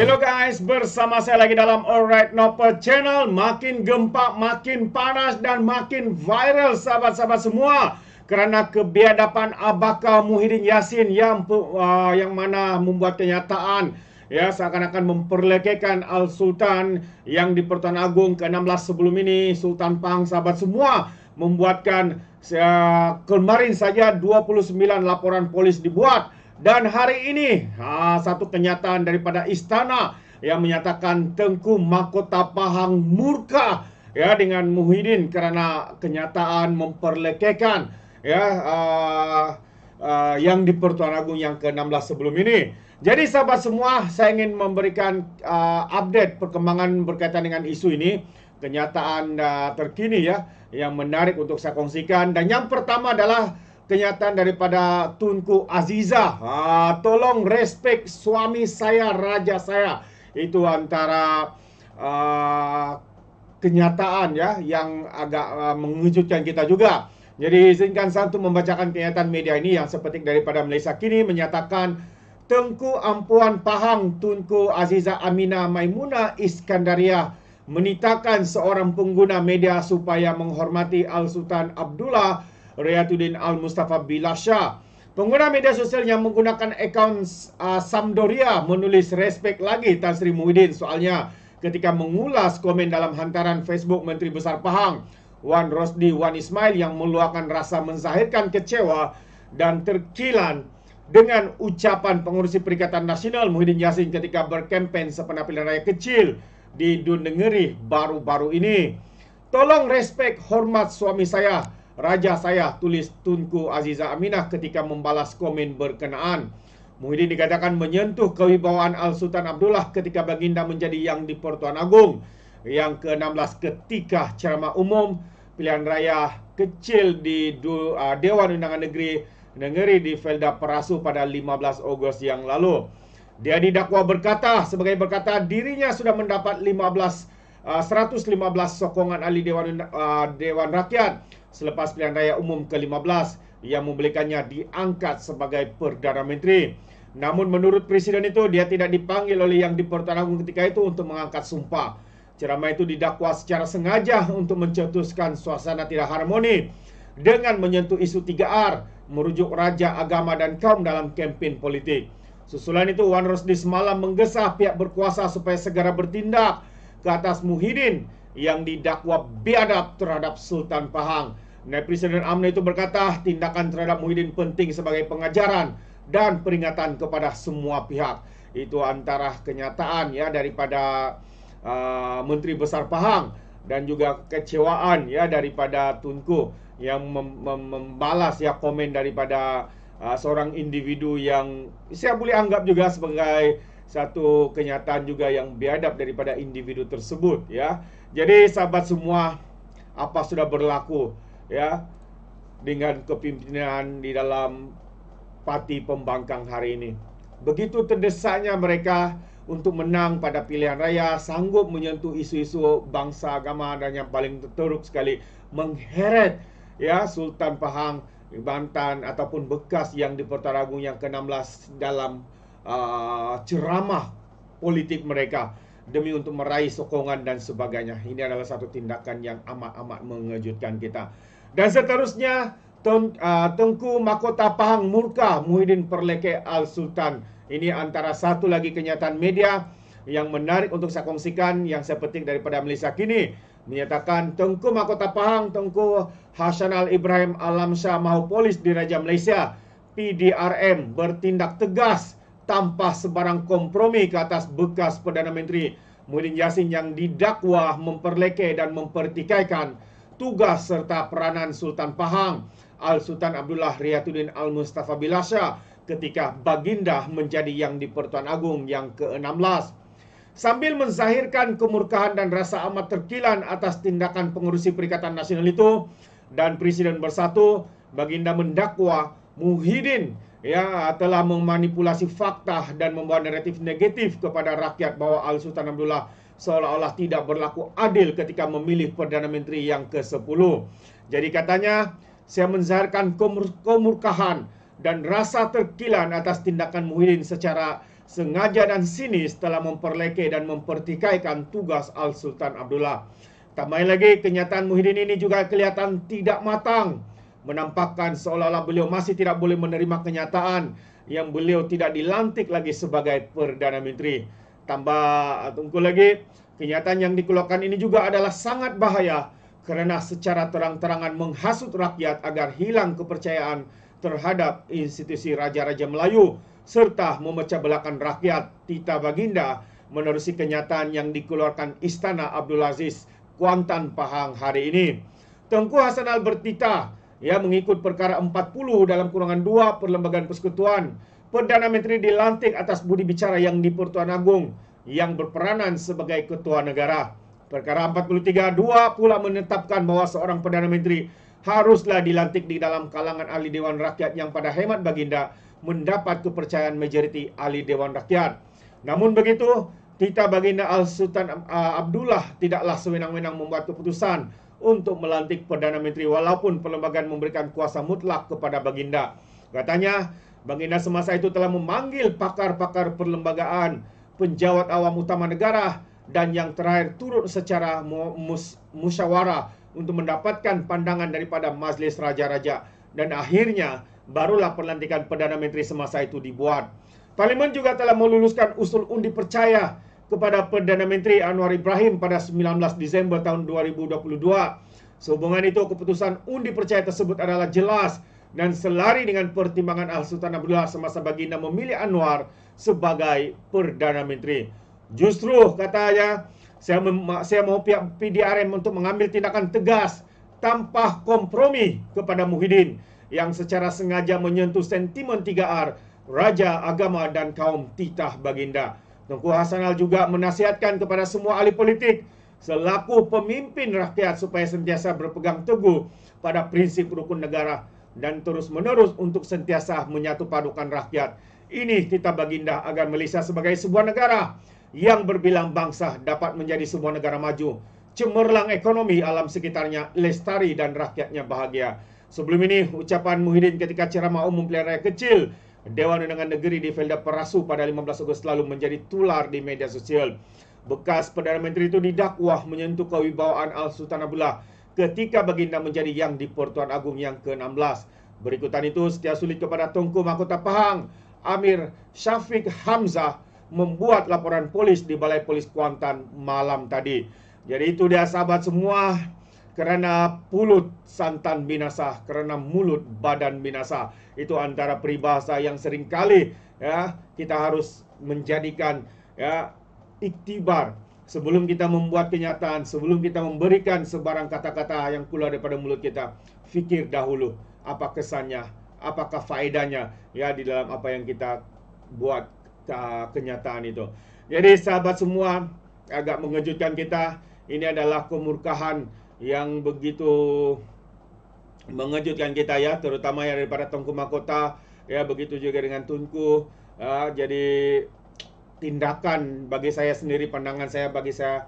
Hello guys, bersama saya lagi dalam Alright Noper Channel. Makin gempa, makin panas dan makin viral sahabat-sahabat semua. Kerana kebiadapan Abaka Muhyiddin Yassin yang uh, yang mana membuat kenyataan ya seakan-akan memperlekehkan Al Sultan yang di Pertuan Agong ke-16 sebelum ini Sultan Pang sahabat semua membuatkan uh, kemarin saja 29 laporan polis dibuat. Dan hari ini satu kenyataan daripada istana yang menyatakan Tengku Mahkota Pahang murka ya dengan Muhyiddin karena kenyataan memperlekehkan ya uh, uh, yang di Pertuan agung yang ke-16 sebelum ini. Jadi sahabat semua, saya ingin memberikan uh, update perkembangan berkaitan dengan isu ini, kenyataan uh, terkini ya yang menarik untuk saya kongsikan dan yang pertama adalah kenyataan daripada Tunku Aziza. Uh, tolong respect suami saya, raja saya. Itu antara uh, kenyataan ya yang agak uh, mengejutkan kita juga. Jadi izinkan saya untuk membacakan kenyataan media ini yang seperti daripada Malaysia kini menyatakan Tunku Ampuan Pahang Tunku Aziza Amina Maimuna Iskandaria menitakan seorang pengguna media supaya menghormati Al-Sultan Abdullah Riyatuddin Al-Mustafa Bilasha. Pengguna media sosial yang menggunakan akaun uh, Samdoria menulis respek lagi Tan Sri Muhyiddin soalnya ketika mengulas komen dalam hantaran Facebook Menteri Besar Pahang Wan Rosdi Wan Ismail yang meluahkan rasa menzahirkan kecewa dan terkilan dengan ucapan pengurusi Perikatan Nasional Muhyiddin Yassin ketika berkempen sepenuh pilihan raya kecil di Dun Negeri baru-baru ini. Tolong respek hormat suami saya. Raja saya tulis Tunku Aziza Aminah ketika membalas komen berkenaan. Muhyiddin dikatakan menyentuh kewibawaan Al-Sultan Abdullah ketika baginda menjadi yang di Pertuan Agung Yang ke-16 ketika ceramah umum pilihan raya kecil di uh, Dewan Undangan Negeri Negeri di Felda Perasu pada 15 Ogos yang lalu. Dia didakwa berkata sebagai berkata dirinya sudah mendapat 15 115 ah, sokongan ahli Dewan uh, Dewan Rakyat selepas pilihan raya umum ke-15 yang membolehkannya diangkat sebagai Perdana Menteri. Namun menurut Presiden itu, dia tidak dipanggil oleh yang di dipertanggung ketika itu untuk mengangkat sumpah. Ceramah itu didakwa secara sengaja untuk mencetuskan suasana tidak harmoni dengan menyentuh isu 3R, merujuk raja, agama dan kaum dalam kempen politik. Susulan itu, Wan Rosdi semalam menggesah pihak berkuasa supaya segera bertindak ke atas Muhyiddin yang didakwa biadab terhadap Sultan Pahang. Naib Presiden UMNO itu berkata tindakan terhadap Muhyiddin penting sebagai pengajaran dan peringatan kepada semua pihak. Itu antara kenyataan ya daripada uh, Menteri Besar Pahang dan juga kecewaan ya daripada Tunku yang mem- mem- membalas ya komen daripada uh, seorang individu yang saya boleh anggap juga sebagai satu kenyataan juga yang biadab daripada individu tersebut ya. Jadi sahabat semua apa sudah berlaku ya dengan kepimpinan di dalam parti pembangkang hari ini. Begitu terdesaknya mereka untuk menang pada pilihan raya sanggup menyentuh isu-isu bangsa agama dan yang paling teruk sekali mengheret ya Sultan Pahang Banten ataupun bekas yang di Pertaragung yang ke-16 dalam uh, ceramah politik mereka demi untuk meraih sokongan dan sebagainya. Ini adalah satu tindakan yang amat-amat mengejutkan kita. Dan seterusnya, uh, Tengku Makota Pahang Murka Muhyiddin Perleke Al-Sultan. Ini antara satu lagi kenyataan media yang menarik untuk saya kongsikan yang saya penting daripada Malaysia kini. Menyatakan Tengku Makota Pahang Tengku Hasanal Ibrahim Alamsyah Mahupolis Diraja Malaysia PDRM bertindak tegas tanpa sebarang kompromi ke atas bekas Perdana Menteri Muhyiddin Yassin yang didakwa memperleke dan mempertikaikan tugas serta peranan Sultan Pahang Al-Sultan Abdullah Riyatuddin Al-Mustafa Bilasha ketika baginda menjadi yang di-Pertuan Agung yang ke-16. Sambil menzahirkan kemurkaan dan rasa amat terkilan atas tindakan pengurusi Perikatan Nasional itu dan Presiden Bersatu, baginda mendakwa Muhyiddin ya telah memanipulasi fakta dan membuat naratif negatif kepada rakyat bahawa Al Sultan Abdullah seolah-olah tidak berlaku adil ketika memilih perdana menteri yang ke-10. Jadi katanya saya menzahirkan kemur- kemurkahan dan rasa terkilan atas tindakan Muhyiddin secara sengaja dan sinis telah memperleke dan mempertikaikan tugas Al Sultan Abdullah. Tambah lagi kenyataan Muhyiddin ini juga kelihatan tidak matang menampakkan seolah-olah beliau masih tidak boleh menerima kenyataan yang beliau tidak dilantik lagi sebagai Perdana Menteri. Tambah ah, tunggu lagi, kenyataan yang dikeluarkan ini juga adalah sangat bahaya kerana secara terang-terangan menghasut rakyat agar hilang kepercayaan terhadap institusi Raja-Raja Melayu serta memecah belakan rakyat Tita Baginda menerusi kenyataan yang dikeluarkan Istana Abdul Aziz Kuantan Pahang hari ini. Tengku Hasan Albertita ya mengikut perkara 40 dalam kurungan 2 Perlembagaan Persekutuan. Perdana Menteri dilantik atas budi bicara yang di Pertuan Agung yang berperanan sebagai Ketua Negara. Perkara 43/2 pula menetapkan bahawa seorang Perdana Menteri haruslah dilantik di dalam kalangan ahli Dewan Rakyat yang pada hemat baginda mendapat kepercayaan majoriti ahli Dewan Rakyat. Namun begitu, Tita Baginda Al-Sultan uh, Abdullah tidaklah sewenang-wenang membuat keputusan untuk melantik Perdana Menteri walaupun perlembagaan memberikan kuasa mutlak kepada baginda. Katanya, baginda semasa itu telah memanggil pakar-pakar perlembagaan, penjawat awam utama negara dan yang terakhir turut secara mus musyawarah untuk mendapatkan pandangan daripada Majlis Raja-Raja. Dan akhirnya, barulah perlantikan Perdana Menteri semasa itu dibuat. Parlimen juga telah meluluskan usul undi percaya kepada Perdana Menteri Anwar Ibrahim pada 19 Disember tahun 2022. Sehubungan itu, keputusan undi percaya tersebut adalah jelas dan selari dengan pertimbangan Al Sultan Abdullah semasa baginda memilih Anwar sebagai Perdana Menteri. Justru katanya saya saya mahu pihak PDRM untuk mengambil tindakan tegas tanpa kompromi kepada Muhyiddin yang secara sengaja menyentuh sentimen 3R Raja, Agama dan Kaum Titah Baginda. Tengku Hasanal juga menasihatkan kepada semua ahli politik selaku pemimpin rakyat supaya sentiasa berpegang teguh pada prinsip rukun negara dan terus menerus untuk sentiasa menyatupadukan rakyat. Ini kita baginda agar Malaysia sebagai sebuah negara yang berbilang bangsa dapat menjadi sebuah negara maju. Cemerlang ekonomi alam sekitarnya lestari dan rakyatnya bahagia. Sebelum ini ucapan Muhyiddin ketika ceramah umum pilihan raya kecil Dewan Undangan Negeri di Felda Perasu pada 15 Ogos lalu menjadi tular di media sosial. Bekas Perdana Menteri itu didakwa menyentuh kewibawaan Al-Sultan Abdullah ketika baginda menjadi yang di Pertuan Agung yang ke-16. Berikutan itu, setia sulit kepada Tunku Mahkota Pahang, Amir Syafiq Hamzah membuat laporan polis di Balai Polis Kuantan malam tadi. Jadi itu dia sahabat semua, kerana pulut santan binasa kerana mulut badan binasa itu antara peribahasa yang sering kali, ya kita harus menjadikan ya iktibar sebelum kita membuat kenyataan sebelum kita memberikan sebarang kata-kata yang keluar daripada mulut kita fikir dahulu apa kesannya apakah faedahnya ya di dalam apa yang kita buat uh, kenyataan itu jadi sahabat semua agak mengejutkan kita ini adalah kemurkahan yang begitu mengejutkan kita ya terutama yang daripada Tengku Mahkota ya begitu juga dengan Tunku ya, jadi tindakan bagi saya sendiri pandangan saya bagi saya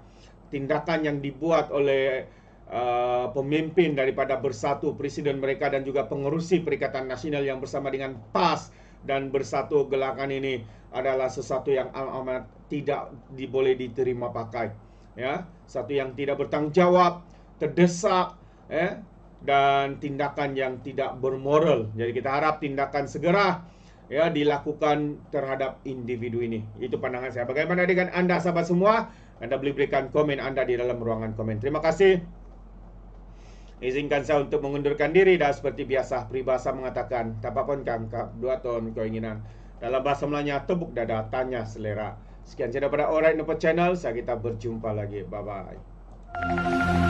tindakan yang dibuat oleh uh, pemimpin daripada Bersatu presiden mereka dan juga pengerusi Perikatan Nasional yang bersama dengan PAS dan Bersatu gelakan ini adalah sesuatu yang amat tidak diboleh diterima pakai ya satu yang tidak bertanggung jawab terdesak eh, dan tindakan yang tidak bermoral. Jadi kita harap tindakan segera ya dilakukan terhadap individu ini. Itu pandangan saya. Bagaimana dengan anda sahabat semua? Anda boleh berikan komen anda di dalam ruangan komen. Terima kasih. Izinkan saya untuk mengundurkan diri dan seperti biasa peribahasa mengatakan tak apapun kangkap dua tahun keinginan dalam bahasa melanya tepuk dada tanya selera. Sekian saja pada orang Nopo Channel. Saya kita berjumpa lagi. Bye bye.